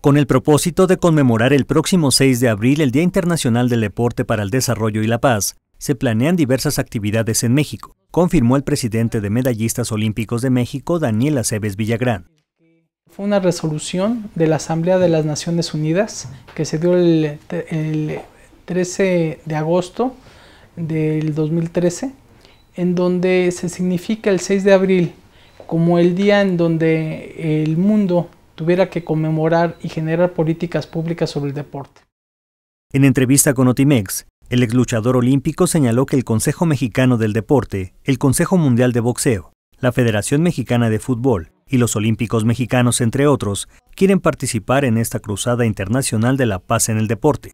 Con el propósito de conmemorar el próximo 6 de abril el Día Internacional del Deporte para el Desarrollo y la Paz, se planean diversas actividades en México, confirmó el presidente de Medallistas Olímpicos de México, Daniel Aceves Villagrán. Fue una resolución de la Asamblea de las Naciones Unidas que se dio el, 13 de agosto del 2013, en donde se significa el 6 de abril como el día en donde el mundo tuviera que conmemorar y generar políticas públicas sobre el deporte. En entrevista con Otimex, el ex luchador olímpico señaló que el Consejo Mexicano del Deporte, el Consejo Mundial de Boxeo, la Federación Mexicana de Fútbol y los Olímpicos Mexicanos, entre otros, quieren participar en esta cruzada internacional de la paz en el deporte.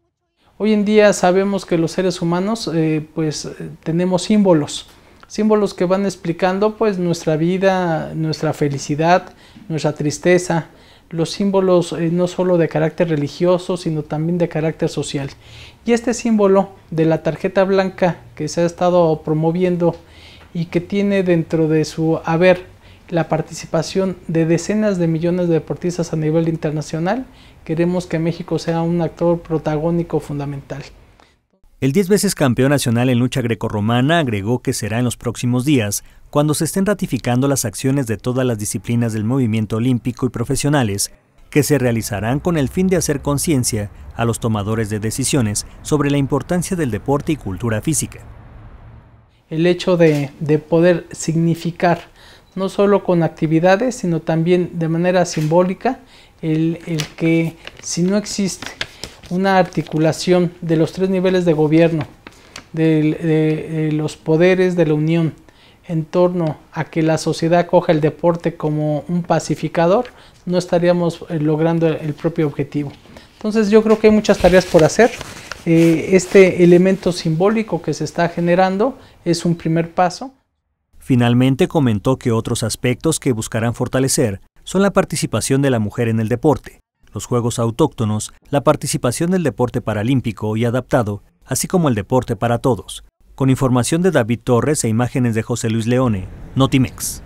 Hoy en día sabemos que los seres humanos eh, pues eh, tenemos símbolos, símbolos que van explicando pues nuestra vida, nuestra felicidad, nuestra tristeza, los símbolos eh, no solo de carácter religioso, sino también de carácter social. Y este símbolo de la tarjeta blanca que se ha estado promoviendo y que tiene dentro de su haber la participación de decenas de millones de deportistas a nivel internacional, queremos que México sea un actor protagónico fundamental. El diez veces campeón nacional en lucha grecorromana agregó que será en los próximos días cuando se estén ratificando las acciones de todas las disciplinas del movimiento olímpico y profesionales que se realizarán con el fin de hacer conciencia a los tomadores de decisiones sobre la importancia del deporte y cultura física. El hecho de, poder significar, no solo con actividades, sino también de manera simbólica, el que si no existe una articulación de los tres niveles de gobierno, de, los poderes de la Unión, en torno a que la sociedad coja el deporte como un pacificador, no estaríamos eh, logrando el propio objetivo. Entonces yo creo que hay muchas tareas por hacer. Eh, este elemento simbólico que se está generando es un primer paso. Finalmente comentó que otros aspectos que buscarán fortalecer son la participación de la mujer en el deporte, los juegos autóctonos, la participación del deporte paralímpico y adaptado, así como el deporte para todos. Con información de David Torres e imágenes de José Luis Leone, Notimex.